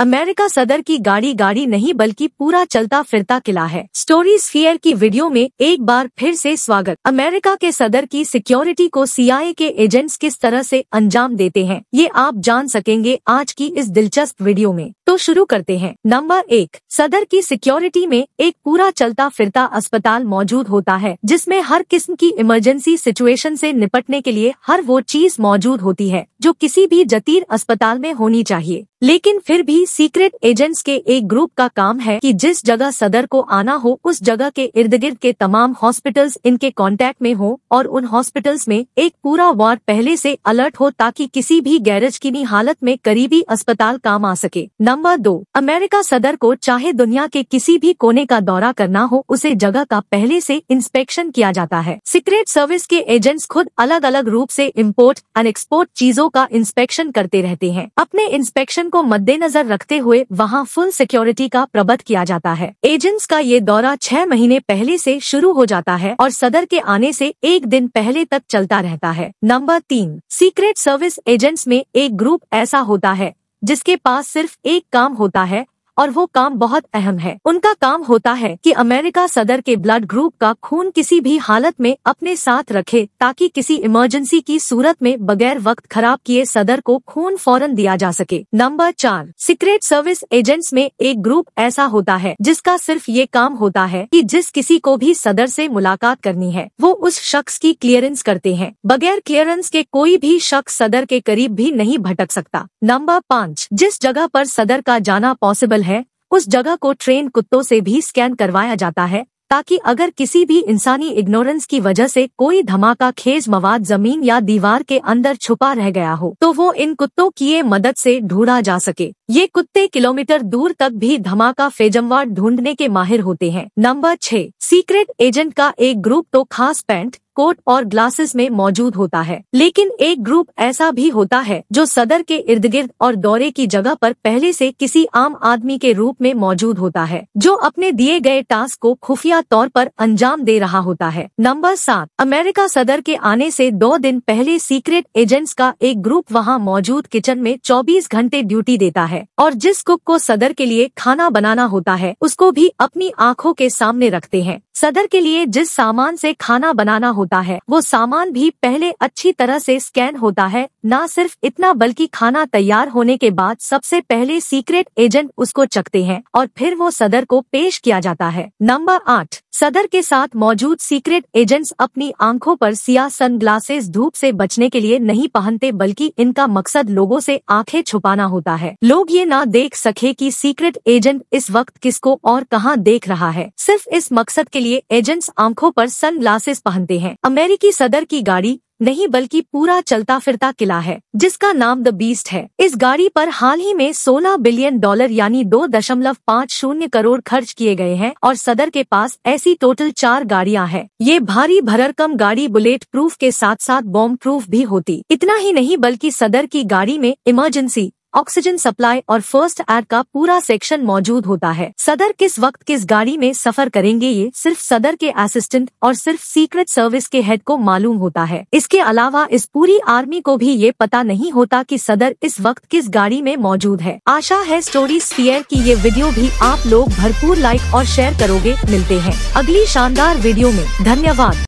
America सदर की गाड़ी गाड़ी नहीं बल्कि पूरा चलता फिरता किला है स्टोरी स्फीयर की वीडियो में एक बार फिर से स्वागत अमेरिका के सदर की सिक्योरिटी को सीआईए के एजेंट्स किस तरह से अंजाम देते हैं ये आप जान सकेंगे आज की इस दिलचस्प वीडियो में तो शुरू करते हैं नंबर एक सदर की सिक्योरिटी में एक पूरा चलता फिरता अस्पताल मौजूद होता है जिसमे हर किस्म की इमरजेंसी सिचुएशन ऐसी निपटने के लिए हर वो चीज मौजूद होती है जो किसी भी जतीर अस्पताल में होनी चाहिए लेकिन फिर भी सीक्रेट एजेंट्स के एक ग्रुप का काम है कि जिस जगह सदर को आना हो उस जगह के इर्द गिर्द के तमाम हॉस्पिटल्स इनके कांटेक्ट में हो और उन हॉस्पिटल्स में एक पूरा वार्ड पहले से अलर्ट हो ताकि किसी भी गैरज की हालत में करीबी अस्पताल काम आ सके नंबर दो अमेरिका सदर को चाहे दुनिया के किसी भी कोने का दौरा करना हो उसे जगह का पहले ऐसी इंस्पेक्शन किया जाता है सीक्रेट सर्विस के एजेंट्स खुद अलग अलग रूप ऐसी इम्पोर्ट एंड एक्सपोर्ट चीजों का इंस्पेक्शन करते रहते हैं अपने इंस्पेक्शन को मद्देनजर रखते हुए वहां फुल सिक्योरिटी का प्रबंध किया जाता है एजेंट्स का ये दौरा छह महीने पहले से शुरू हो जाता है और सदर के आने से एक दिन पहले तक चलता रहता है नंबर तीन सीक्रेट सर्विस एजेंट्स में एक ग्रुप ऐसा होता है जिसके पास सिर्फ एक काम होता है और वो काम बहुत अहम है उनका काम होता है कि अमेरिका सदर के ब्लड ग्रुप का खून किसी भी हालत में अपने साथ रखे ताकि किसी इमरजेंसी की सूरत में बगैर वक्त खराब किए सदर को खून फौरन दिया जा सके नंबर चार सीक्रेट सर्विस एजेंट्स में एक ग्रुप ऐसा होता है जिसका सिर्फ ये काम होता है कि जिस किसी को भी सदर ऐसी मुलाकात करनी है वो उस शख्स की क्लियरेंस करते हैं बगैर क्लियरेंस के कोई भी शख्स सदर के करीब भी नहीं भटक सकता नंबर पाँच जिस जगह आरोप सदर का जाना पॉसिबल है उस जगह को ट्रेन कुत्तों से भी स्कैन करवाया जाता है ताकि अगर किसी भी इंसानी इग्नोरेंस की वजह से कोई धमाका खेज मवाद जमीन या दीवार के अंदर छुपा रह गया हो तो वो इन कुत्तों की मदद से ढूंढा जा सके ये कुत्ते किलोमीटर दूर तक भी धमाका फेजमवाड़ ढूंढने के माहिर होते हैं नंबर छह सीक्रेट एजेंट का एक ग्रुप तो खास पैंट कोट और ग्लासेस में मौजूद होता है लेकिन एक ग्रुप ऐसा भी होता है जो सदर के इर्द गिर्द और दौरे की जगह पर पहले से किसी आम आदमी के रूप में मौजूद होता है जो अपने दिए गए टास्क को खुफिया तौर पर अंजाम दे रहा होता है नंबर सात अमेरिका सदर के आने से दो दिन पहले सीक्रेट एजेंट्स का एक ग्रुप वहां मौजूद किचन में 24 घंटे ड्यूटी देता है और जिस कुक को सदर के लिए खाना बनाना होता है उसको भी अपनी आंखों के सामने रखते हैं सदर के लिए जिस सामान से खाना बनाना होता है वो सामान भी पहले अच्छी तरह से स्कैन होता है न सिर्फ इतना बल्कि खाना तैयार होने के बाद सबसे पहले सीक्रेट एजेंट उसको चखते हैं और फिर वो सदर को पेश किया जाता है नंबर आठ सदर के साथ मौजूद सीक्रेट एजेंट्स अपनी आंखों पर सिया सनग्लासेस धूप से बचने के लिए नहीं पहनते बल्कि इनका मकसद लोगों से आंखें छुपाना होता है लोग ये ना देख सके कि सीक्रेट एजेंट इस वक्त किसको और कहां देख रहा है सिर्फ इस मकसद के लिए एजेंट्स आंखों पर सनग्लासेस पहनते हैं अमेरिकी सदर की गाड़ी नहीं बल्कि पूरा चलता फिरता किला है जिसका नाम द बीस्ट है इस गाड़ी पर हाल ही में 16 बिलियन डॉलर यानी दो दशमलव पाँच शून्य करोड़ खर्च किए गए हैं और सदर के पास ऐसी टोटल चार गाड़ियां हैं ये भारी भररकम गाड़ी बुलेट प्रूफ के साथ साथ बॉम्ब प्रूफ भी होती इतना ही नहीं बल्कि सदर की गाड़ी में इमरजेंसी ऑक्सीजन सप्लाई और फर्स्ट एड का पूरा सेक्शन मौजूद होता है सदर किस वक्त किस गाड़ी में सफर करेंगे ये सिर्फ सदर के असिस्टेंट और सिर्फ सीक्रेट सर्विस के हेड को मालूम होता है इसके अलावा इस पूरी आर्मी को भी ये पता नहीं होता कि सदर इस वक्त किस गाड़ी में मौजूद है आशा है स्टोरी स्पीयर की ये वीडियो भी आप लोग भरपूर लाइक और शेयर करोगे मिलते हैं अगली शानदार वीडियो में धन्यवाद